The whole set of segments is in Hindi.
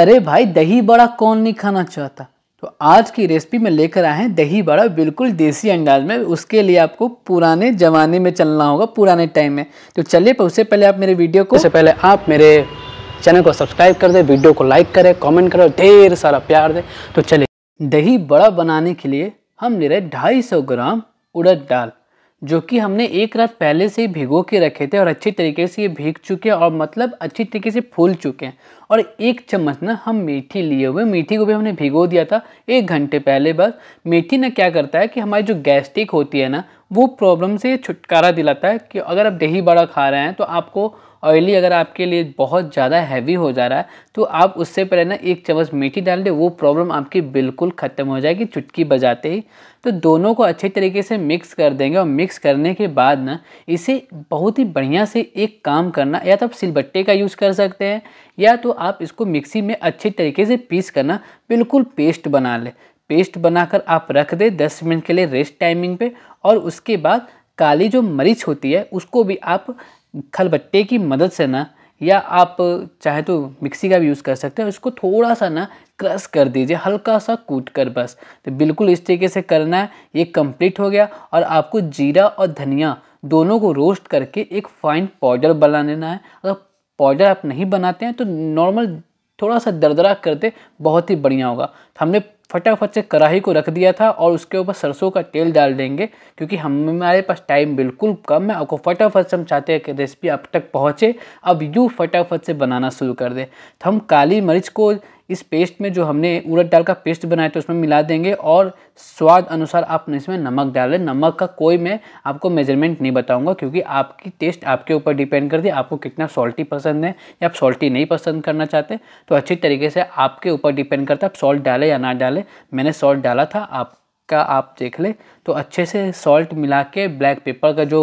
अरे भाई दही बड़ा कौन नहीं खाना चाहता तो आज की रेसिपी में लेकर आए हैं दही बड़ा बिल्कुल देसी अंदाज में उसके लिए आपको पुराने ज़माने में चलना होगा पुराने टाइम में तो चलिए पर उससे पहले आप मेरे वीडियो को उससे पहले आप मेरे चैनल को सब्सक्राइब कर दें वीडियो को लाइक करें कमेंट करें ढेर सारा प्यार दें तो चलिए दही बड़ा बनाने के लिए हम ले रहे ढाई सौ ग्राम उड़द डाल जो कि हमने एक रात पहले से ही भिगो के रखे थे और अच्छे तरीके से ये भीग चुके हैं और मतलब अच्छी तरीके से फूल चुके हैं और एक चम्मच ना हम मीठी लिए हुए मीठी को भी हमने भिगो दिया था एक घंटे पहले बस मीठी ना क्या करता है कि हमारी जो गैस्ट्रिक होती है ना वो प्रॉब्लम से छुटकारा दिलाता है कि अगर आप दही बड़ा खा रहे हैं तो आपको ऑयली अगर आपके लिए बहुत ज़्यादा हैवी हो जा रहा है तो आप उससे पहले ना एक चम्मच मीठी डाल दें वो प्रॉब्लम आपकी बिल्कुल ख़त्म हो जाएगी चुटकी बजाते ही तो दोनों को अच्छे तरीके से मिक्स कर देंगे और मिक्स करने के बाद ना इसे बहुत ही बढ़िया से एक काम करना या तो आप सिलबट्टे का यूज़ कर सकते हैं या तो आप इसको मिक्सी में अच्छे तरीके से पीस करना बिल्कुल पेस्ट बना लें पेस्ट बनाकर आप रख दें दस मिनट के लिए रेस्ट टाइमिंग पे और उसके बाद काली जो मरीच होती है उसको भी आप खलबट्टे की मदद से ना या आप चाहे तो मिक्सी का भी यूज़ कर सकते हैं उसको थोड़ा सा ना क्रश कर दीजिए हल्का सा कूट कर बस तो बिल्कुल इस तरीके से करना है ये कंप्लीट हो गया और आपको जीरा और धनिया दोनों को रोस्ट करके एक फाइन पाउडर बना लेना है अगर पाउडर आप नहीं बनाते हैं तो नॉर्मल थोड़ा सा दरदरा करते बहुत ही बढ़िया होगा तो हमने फटाफट से कढ़ाई को रख दिया था और उसके ऊपर सरसों का तेल डाल देंगे क्योंकि हमारे पास टाइम बिल्कुल कम है आपको फटाफट से हम चाहते हैं कि रेसिपी अब तक पहुँचे अब यूँ फटाफट से बनाना शुरू कर दें तो हम काली मिर्च को इस पेस्ट में जो हमने उड़द दाल का पेस्ट बनाया था उसमें मिला देंगे और स्वाद अनुसार आप इसमें नमक डालें नमक का कोई मैं आपको मेजरमेंट नहीं बताऊंगा क्योंकि आपकी टेस्ट आपके ऊपर डिपेंड करती है आपको कितना सॉल्टी पसंद है या आप सॉल्टी नहीं पसंद करना चाहते तो अच्छी तरीके से आपके ऊपर डिपेंड करता है आप सॉल्ट डालें या ना डालें डालें मैंने सॉल्ट डाला था आपका आप देख ले तो अच्छे से सॉल्ट मिला के ब्लैक पेपर का जो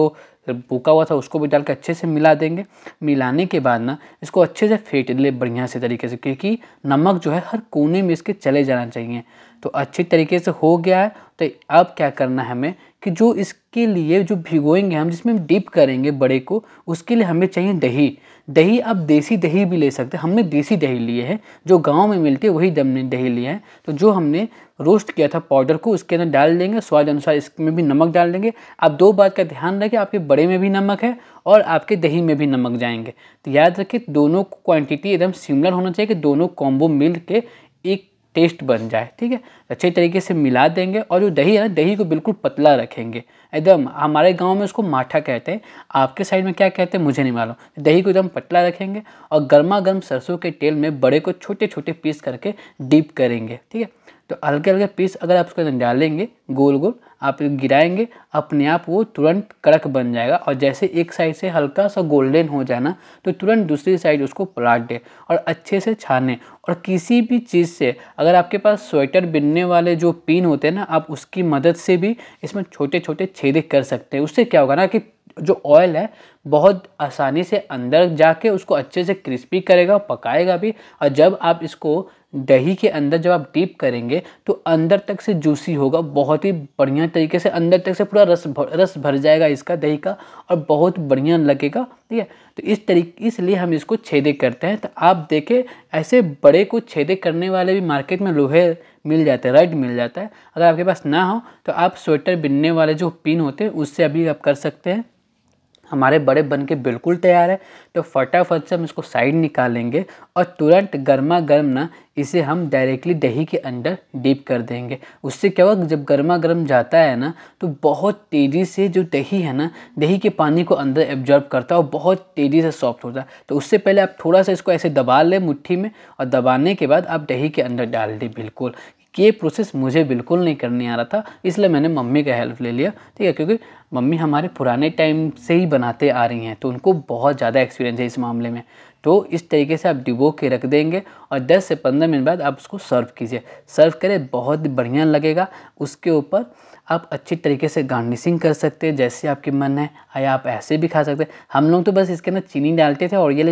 भूखा हुआ था उसको भी डाल के अच्छे से मिला देंगे मिलाने के बाद ना इसको अच्छे से फेंट ले बढ़िया से तरीके से क्योंकि नमक जो है हर कोने में इसके चले जाना चाहिए तो अच्छे तरीके से हो गया है तो अब क्या करना है हमें कि जो इसके लिए जो भिगोएंगे हम जिसमें हम डीप करेंगे बड़े को उसके लिए हमें चाहिए दही दही आप देसी दही भी ले सकते हैं हमने देसी दही लिए है जो गांव में मिलती है वही हमने दही लिए है तो जो हमने रोस्ट किया था पाउडर को उसके अंदर डाल देंगे स्वाद अनुसार इसमें भी नमक डाल देंगे आप दो बात का ध्यान रखें आपके बड़े में भी नमक है और आपके दही में भी नमक जाएंगे तो याद रखें दोनों क्वान्टिटी एकदम सिमिलर होना चाहिए कि दोनों कॉम्बो मिल के एक टेस्ट बन जाए ठीक है अच्छे तरीके से मिला देंगे और जो दही है ना दही को बिल्कुल पतला रखेंगे एकदम हमारे गांव में उसको माठा कहते हैं आपके साइड में क्या कहते हैं मुझे नहीं मालूम दही को एकदम पतला रखेंगे और गर्मा गर्म सरसों के तेल में बड़े को छोटे छोटे पीस करके डीप करेंगे ठीक है तो हल्के हल्के पीस अगर आप उसको डालेंगे गोल गोल आप गिराएंगे अपने आप वो तुरंत कड़क बन जाएगा और जैसे एक साइड से हल्का सा गोल्डन हो जाना तो तुरंत दूसरी साइड उसको पलाट दें और अच्छे से छाने और किसी भी चीज़ से अगर आपके पास स्वेटर बिनने वाले जो पिन होते हैं ना आप उसकी मदद से भी इसमें छोटे छोटे छेदे कर सकते हैं उससे क्या होगा ना कि जो ऑयल है बहुत आसानी से अंदर जाके उसको अच्छे से क्रिस्पी करेगा पकाएगा भी और जब आप इसको दही के अंदर जब आप डीप करेंगे तो अंदर तक से जूसी होगा बहुत ही बढ़िया तरीके से अंदर तक से पूरा रस भर रस भर जाएगा इसका दही का और बहुत बढ़िया लगेगा ठीक है तो इस तरीके इसलिए हम इसको छेदे करते हैं तो आप देखें ऐसे बड़े को छेदे करने वाले भी मार्केट में लोहे मिल जाते हैं राइट मिल जाता है अगर आपके पास ना हो तो आप स्वेटर बिनने वाले जो पिन होते हैं उससे अभी आप कर सकते हैं हमारे बड़े बन के बिल्कुल तैयार है तो फटाफट से हम इसको साइड निकालेंगे और तुरंत गर्मा गर्म ना इसे हम डायरेक्टली दही के अंदर डीप कर देंगे उससे क्या होगा जब गर्मा गर्म जाता है ना तो बहुत तेज़ी से जो दही है ना दही के पानी को अंदर एब्जॉर्ब करता है और बहुत तेज़ी से सॉफ्ट होता है तो उससे पहले आप थोड़ा सा इसको ऐसे दबा लें मुट्ठी में और दबाने के बाद आप दही के अंदर डाल दें बिल्कुल कि ये प्रोसेस मुझे बिल्कुल नहीं करने आ रहा था इसलिए मैंने मम्मी का हेल्प ले लिया ठीक है क्योंकि मम्मी हमारे पुराने टाइम से ही बनाते आ रही हैं तो उनको बहुत ज़्यादा एक्सपीरियंस है इस मामले में तो इस तरीके से आप डिबो के रख देंगे और 10 से 15 मिनट बाद आप उसको सर्व कीजिए सर्व करें बहुत बढ़िया लगेगा उसके ऊपर आप अच्छी तरीके से गार्निशिंग कर सकते हैं जैसे आपके मन है या आप ऐसे भी खा सकते हैं हम लोग तो बस इसके अंदर चीनी डालते थे और ये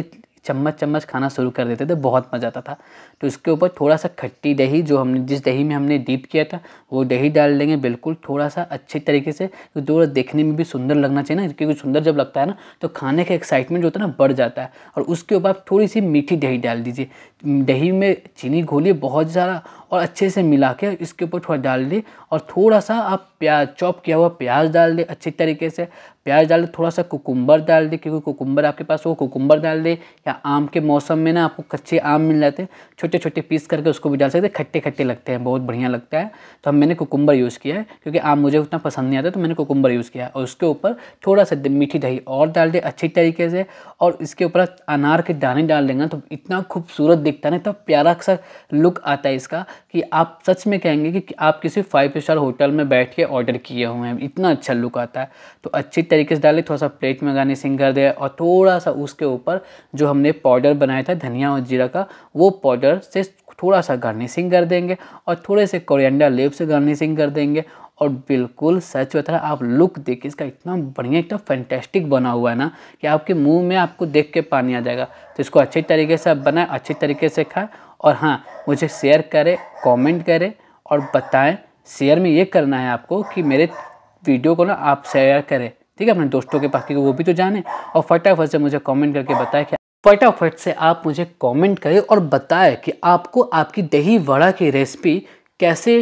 चम्मच चम्मच खाना शुरू कर देते थे बहुत मज़ा आता था तो इसके ऊपर थोड़ा सा खट्टी दही जो हमने जिस दही में हमने डीप किया था वो दही डाल देंगे बिल्कुल थोड़ा सा अच्छे तरीके से तो थोड़ा देखने में भी सुंदर लगना चाहिए ना क्योंकि सुंदर जब लगता है ना तो खाने का एक्साइटमेंट जो होता है ना बढ़ जाता है और उसके ऊपर आप थोड़ी सी मीठी दही डाल दीजिए दही में चीनी घोलिए बहुत ज़्यादा और अच्छे से मिला के इसके ऊपर थोड़ा डाल दें और थोड़ा सा आप प्याज चॉप किया हुआ प्याज डाल दें अच्छे तरीके से प्याज डाल दें थोड़ा सा कुकुम्बर डाल दें क्योंकि कुकुम्बर आपके पास हो कुकुम्बर डाल दें या आम के मौसम में ना आपको कच्चे आम मिल जाते हैं छोटे छोटे पीस करके उसको भी डाल सकते हैं खट्टे खट्टे लगते हैं बहुत बढ़िया लगता है तो हम मैंने कुकुम्बर यूज़ किया है क्योंकि आम मुझे उतना पसंद नहीं आता तो मैंने कुकुम्बर यूज़ किया और उसके ऊपर थोड़ा सा मीठी दही और डाल दें अच्छी तरीके से और इसके ऊपर अनार के दाने डाल देंगे तो इतना खूबसूरत दिखता ना इतना प्यारा सा लुक आता है इसका कि आप सच में कहेंगे कि आप किसी फाइव स्टार होटल में बैठ के ऑर्डर किए हुए हैं इतना अच्छा लुक आता है तो अच्छी तरीके से डाले थोड़ा सा प्लेट में गार्निशिंग कर दिया और थोड़ा सा उसके ऊपर जो हमने पाउडर बनाया था धनिया और जीरा का वो पाउडर से थोड़ा सा गार्निशिंग कर देंगे और थोड़े से कोरिएंडर लेप से गार्निशिंग कर देंगे और बिल्कुल सच होता है आप लुक देखिए इसका इतना बढ़िया इतना फैंटेस्टिक बना हुआ है ना कि आपके मुंह में आपको देख के पानी आ जाएगा तो इसको अच्छे तरीके से आप बनाएं अच्छे तरीके से खाएं और हाँ मुझे शेयर करें कमेंट करें और बताएं शेयर में ये करना है आपको कि मेरे वीडियो को ना आप शेयर करें ठीक है अपने दोस्तों के पास क्योंकि वो भी तो जाने और फटाफट से मुझे कॉमेंट करके बताएं कि फटाफट से आप मुझे कॉमेंट करें और बताएं कि आपको आपकी दही वड़ा की रेसिपी कैसे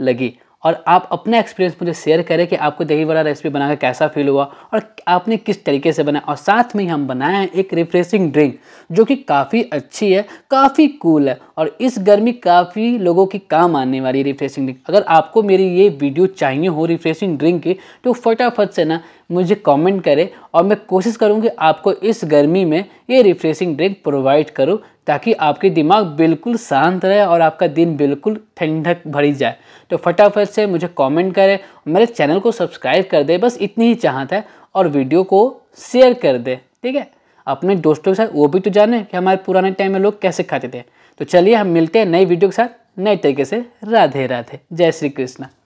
लगी और आप अपना एक्सपीरियंस मुझे शेयर करें कि आपको दही वाला रेसिपी बनाकर कैसा फील हुआ और आपने किस तरीके से बनाया और साथ में हम बनाए हैं एक रिफ्रेशिंग ड्रिंक जो कि काफ़ी अच्छी है काफ़ी कूल है और इस गर्मी काफ़ी लोगों की काम आने वाली रिफ्रेशिंग ड्रिंक अगर आपको मेरी ये वीडियो चाहिए हो रिफ्रेशिंग ड्रिंक की तो फटाफट से ना मुझे कॉमेंट करें और मैं कोशिश करूँगी आपको इस गर्मी में ये रिफ्रेशिंग ड्रिंक प्रोवाइड करो ताकि आपके दिमाग बिल्कुल शांत रहे और आपका दिन बिल्कुल ठंडक भरी जाए तो फटाफट से मुझे कमेंट करें मेरे चैनल को सब्सक्राइब कर दे बस इतनी ही चाहत है और वीडियो को शेयर कर दे ठीक है अपने दोस्तों के साथ वो भी तो जाने कि हमारे पुराने टाइम में लोग कैसे खाते थे तो चलिए हम मिलते हैं नई वीडियो के साथ नए तरीके से राधे राधे जय श्री कृष्णा